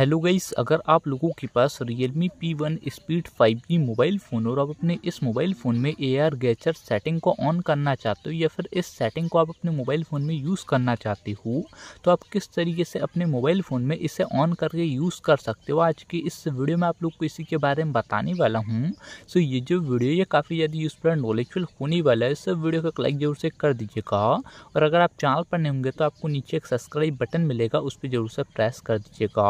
hello guys अगर आप लोगों के पास Realme P1 Speed 5G mobile phone और आप अपने इस मोबाइल फ़ोन में ए आर गैचर सेटिंग को ऑन करना चाहते हो या फिर इस सेटिंग को आप अपने मोबाइल फ़ोन में यूज़ करना चाहते हो तो आप किस तरीके से अपने मोबाइल फ़ोन में इसे ऑन करके यूज़ कर सकते हो आज की इस वीडियो में आप लोग को इसी के बारे में बताने वाला हूँ सो ये जो वीडियो ये काफ़ी ज़्यादा यूज़फुल एंड नॉलेजफुल होने वाला है इस वीडियो एक लाइक जरूर से कर दीजिएगा और अगर आप चैनल पर नहीं होंगे तो आपको नीचे एक सब्सक्राइब बटन मिलेगा उस पर जरूर से प्रेस कर दीजिएगा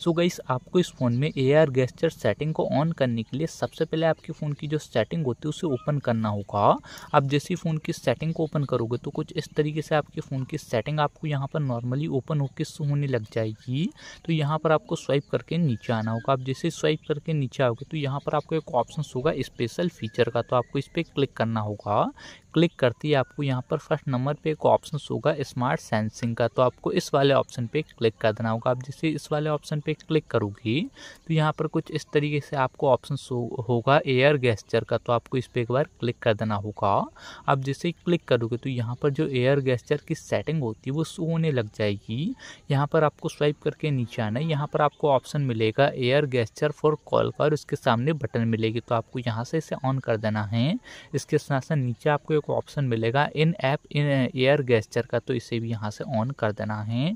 सो गई आपको इस फ़ोन में ए आर गेस्चर सेटिंग को ऑन करने के लिए सबसे पहले आपके फ़ोन की जो सेटिंग होती है उसे ओपन करना होगा आप जैसे ही फ़ोन की सेटिंग को ओपन करोगे तो कुछ इस तरीके से आपके फ़ोन की सेटिंग आपको यहाँ पर नॉर्मली ओपन होकर होने लग जाएगी तो यहाँ पर आपको स्वाइप करके नीचे आना होगा आप जैसे स्वाइप करके नीचे आओगे तो यहाँ पर आपको एक ऑप्शन होगा स्पेशल फीचर का तो आपको इस पर क्लिक करना होगा क्लिक करते ही आपको यहाँ पर फर्स्ट नंबर पे एक ऑप्शन होगा स्मार्ट सेंसिंग का तो आपको इस वाले ऑप्शन पे क्लिक कर देना होगा आप जैसे इस वाले ऑप्शन पे क्लिक करोगी तो यहाँ पर कुछ इस तरीके से आपको ऑप्शन होगा एयर गेस्चर का तो आपको इस पर एक बार क्लिक कर देना होगा आप जैसे क्लिक करोगे तो यहाँ पर जो एयर गेस्चर की सेटिंग होती है वो शो होने लग जाएगी यहाँ पर आपको स्वाइप करके नीचे आना है यहाँ पर आपको ऑप्शन मिलेगा एयर गेस्चर फॉर कॉल का और इसके सामने बटन मिलेगी तो आपको यहाँ से इसे ऑन कर देना है इसके साथ साथ नीचे आपको एक ऑप्शन मिलेगा in app in air gesture का तो इसे भी यहाँ से ऑन कर देना है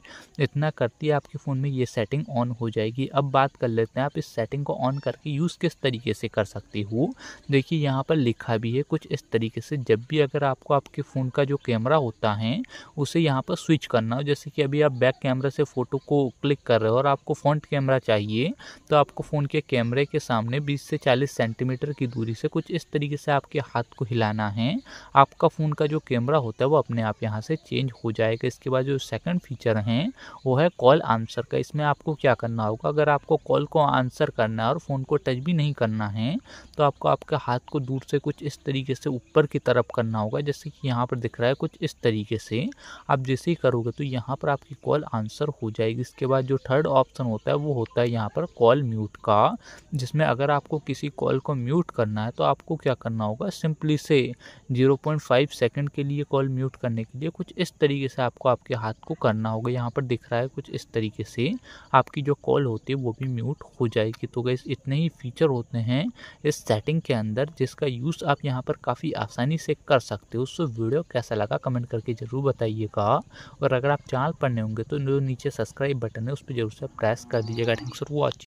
इतना करती है आपके फ़ोन में ये सेटिंग ऑन हो जाएगी अब बात कर लेते हैं आप इस सेटिंग को ऑन करके यूज़ किस तरीके से कर सकते हो देखिए यहाँ पर लिखा भी है कुछ इस तरीके से जब भी अगर आपको आपके फ़ोन का जो कैमरा होता है उसे यहाँ पर स्विच करना हो जैसे कि अभी आप बैक कैमरा से फ़ोटो को क्लिक कर रहे हो और आपको फ्रंट कैमरा चाहिए तो आपको फ़ोन के कैमरे के सामने बीस से चालीस सेंटीमीटर की दूरी से कुछ इस तरीके से आपके हाथ को हिलाना है आपका फ़ोन का जो कैमरा होता है वो अपने आप यहाँ से चेंज हो जाएगा इसके बाद जो सेकंड फीचर हैं वो है कॉल आंसर का इसमें आपको क्या करना होगा अगर आपको कॉल को आंसर करना है और फ़ोन को टच भी नहीं करना है तो आपको आपके हाथ को दूर से कुछ इस तरीके से ऊपर की तरफ करना होगा जैसे कि यहाँ पर दिख रहा है कुछ इस तरीके से आप जैसे ही करोगे तो यहाँ पर आपकी कॉल आंसर हो जाएगी इसके बाद जो थर्ड ऑप्शन होता है वो होता है यहाँ पर कॉल म्यूट का जिसमें अगर आपको किसी कॉल को म्यूट करना है तो आपको क्या करना होगा सिंपली से जीरो 1.5 सेकंड के लिए कॉल म्यूट करने के लिए कुछ इस तरीके से आपको आपके हाथ को करना होगा यहाँ पर दिख रहा है कुछ इस तरीके से आपकी जो कॉल होती है वो भी म्यूट हो जाएगी तो गैस इतने ही फीचर होते हैं इस सेटिंग के अंदर जिसका यूज़ आप यहाँ पर काफ़ी आसानी से कर सकते हो उस वीडियो कैसा लगा कमेंट करके ज़रूर बताइएगा और अगर आप चैनल पर होंगे तो नीचे सब्सक्राइब बटन है उस पर जरूर से प्रेस कर दीजिएगा थैंक्स फॉर वॉचिंग